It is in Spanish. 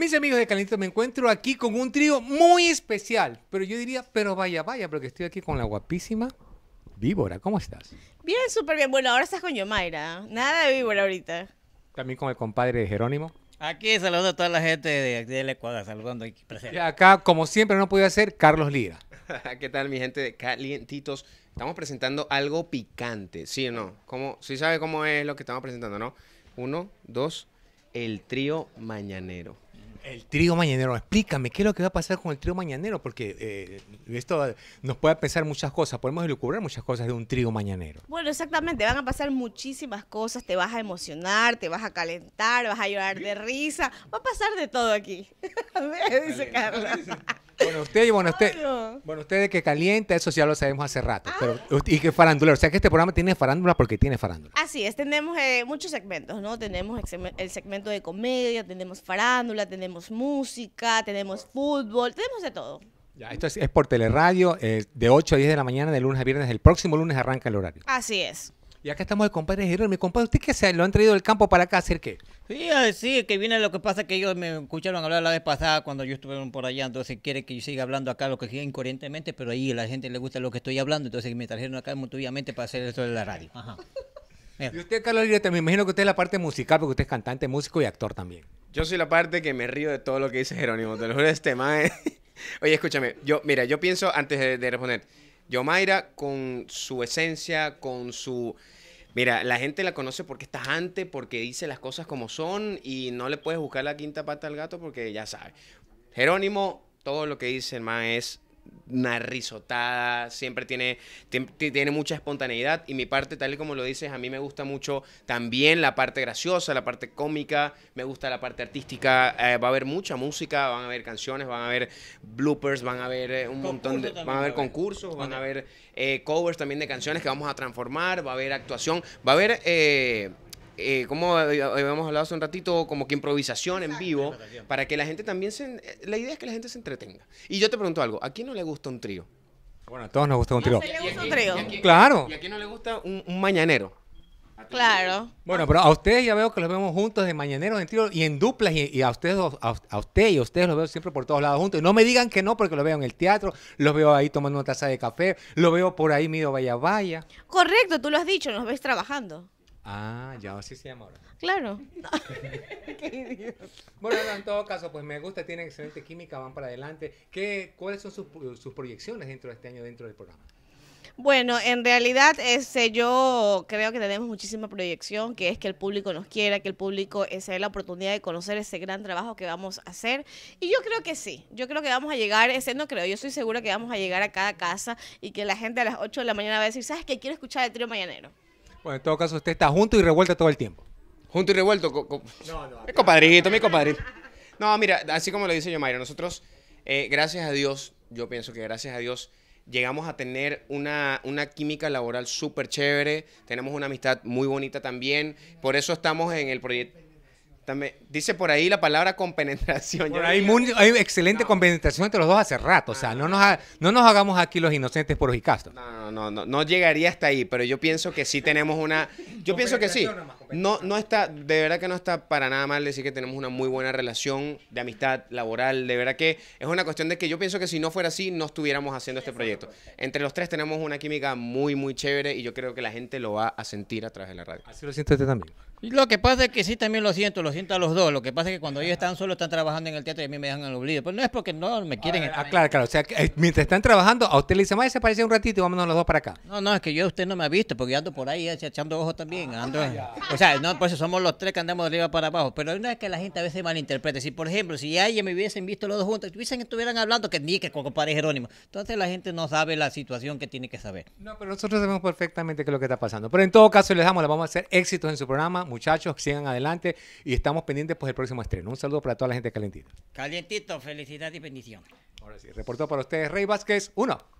Mis amigos de Calentito, me encuentro aquí con un trío muy especial. Pero yo diría, pero vaya, vaya, porque estoy aquí con la guapísima Víbora. ¿Cómo estás? Bien, súper bien. Bueno, ahora estás con yo, Mayra. Nada de Víbora ahorita. También con el compadre Jerónimo. Aquí saludo a toda la gente de aquí Ecuador, saludando aquí presente. Y acá, como siempre, no podía ser Carlos Lira. ¿Qué tal, mi gente de Calientitos? Estamos presentando algo picante, ¿sí o no? ¿Cómo, sí sabe cómo es lo que estamos presentando, ¿no? Uno, dos, el trío mañanero. El trío mañanero, explícame qué es lo que va a pasar con el trío mañanero, porque eh, esto nos puede pensar muchas cosas, podemos elucubrar muchas cosas de un trigo mañanero. Bueno, exactamente, van a pasar muchísimas cosas, te vas a emocionar, te vas a calentar, vas a llorar de risa, va a pasar de todo aquí. Dice Carla. Bueno, usted y bueno, usted. Bueno, usted de que calienta, eso ya lo sabemos hace rato. Ah. Pero, y que farándula. O sea que este programa tiene farándula porque tiene farándula. Así es, tenemos eh, muchos segmentos, ¿no? Tenemos el segmento de comedia, tenemos farándula, tenemos música, tenemos fútbol, tenemos de todo. Ya, esto es, por teleradio, eh, de 8 a 10 de la mañana, de lunes a viernes. El próximo lunes arranca el horario. Así es. Y acá estamos el compadre Jerónimo. mi compadre, ¿usted qué se lo han traído del campo para acá hacer qué? Sí, sí, que viene lo que pasa que ellos me escucharon hablar la vez pasada cuando yo estuve por allá, entonces quiere que yo siga hablando acá lo que siga incoherentemente, pero ahí a la gente le gusta lo que estoy hablando, entonces me trajeron acá mutuamente para hacer eso de la radio. Ajá. Y usted, Carlos también me imagino que usted es la parte musical, porque usted es cantante, músico y actor también. Yo soy la parte que me río de todo lo que dice Jerónimo, te lo juro, este man. Oye, escúchame, yo, mira, yo pienso antes de responder. Yomaira con su esencia, con su... Mira, la gente la conoce porque está antes, porque dice las cosas como son y no le puedes buscar la quinta pata al gato porque ya sabe. Jerónimo, todo lo que dice hermano es una risotada, siempre tiene, tiene mucha espontaneidad y mi parte, tal y como lo dices, a mí me gusta mucho también la parte graciosa, la parte cómica, me gusta la parte artística, eh, va a haber mucha música, van a haber canciones, van a haber bloopers, van a haber eh, un montón de... Van a haber concursos, van a haber eh, covers también de canciones que vamos a transformar, va a haber actuación, va a haber eh, como habíamos hablado hace un ratito, como que improvisación en vivo, para que la gente también se... La idea es que la gente se entretenga. Y yo te pregunto algo, ¿a quién no le gusta un trío? Bueno, a todos nos gusta un trío. le gusta un trío? Claro. ¿Y a quién no le gusta un, mañanero? Claro. Bueno, pero a ustedes ya veo que los vemos juntos de mañanero en trío y en duplas y, a ustedes a, y a ustedes los veo siempre por todos lados juntos. Y no me digan que no porque los veo en el teatro, los veo ahí tomando una taza de café, los veo por ahí mido vaya vaya. Correcto, tú lo has dicho, nos ves trabajando. Ah, ya así se llama ahora. Claro. Bueno, en todo caso, pues me gusta, tienen excelente química, van para adelante. ¿Qué, ¿Cuáles son sus, proyecciones dentro de este año, dentro del programa? Bueno, en realidad este, yo creo que tenemos muchísima proyección, que es que el público nos quiera, que el público se este, dé la oportunidad de conocer ese gran trabajo que vamos a hacer. Y yo creo que sí, yo creo que vamos a llegar, ese no creo, yo estoy segura que vamos a llegar a cada casa y que la gente a las 8 de la mañana va a decir, ¿sabes qué? Quiero escuchar el trío mañanero. Bueno, en todo caso, usted está junto y revuelta todo el tiempo. Junto y revuelto. mi compadrito, mi compadrito. No, mira, así como lo dice Mayra, nosotros, eh, gracias a Dios, yo pienso que gracias a Dios llegamos a tener una, una química laboral súper chévere, tenemos una amistad muy bonita también, por eso estamos en el proyecto dice por ahí la palabra compenetración. hay, hay, excelente compenetración entre los dos hace rato. o sea, no nos, no nos hagamos aquí los inocentes por y castos No, no, no, no, llegaría hasta ahí, pero yo pienso que sí tenemos una. Yo pienso que sí. No, no está, de verdad que no está para nada mal decir que tenemos una muy buena relación de amistad laboral. De verdad que es una cuestión de que yo pienso que si no fuera así, no estuviéramos haciendo este proyecto. Entre los tres tenemos una química muy, muy chévere y yo creo que la gente lo va a sentir a través de la radio. Así lo siento usted también. Lo que pasa es que sí, también lo siento, lo siento a los dos. Lo que pasa es que cuando ellos están solos, están trabajando en el teatro y a mí me dejan el olvido. Pero pues no es porque no me ah, quieren. Ah, claro, claro. O sea, eh, mientras están trabajando, a usted le dice, más parece un ratito y vámonos los dos para acá. No, no, es que yo usted no me ha visto porque yo ando por ahí echando ojos también. Ah, ando, o sea, no, por eso somos los tres que andamos de arriba para abajo. Pero no es que la gente a veces malinterprete. Si, por ejemplo, si ya me hubiesen visto los dos juntos, hubiesen estuvieran hablando que ni que con compadre Jerónimo. Entonces la gente no sabe la situación que tiene que saber. No, pero nosotros sabemos perfectamente qué es lo que está pasando. Pero en todo caso, les damos, vamos a hacer éxitos en su programa Muchachos, sigan adelante y estamos pendientes pues el próximo estreno. Un saludo para toda la gente calentita. Calientito, felicidad y bendición. Ahora sí, reportó para ustedes Rey Vázquez, uno.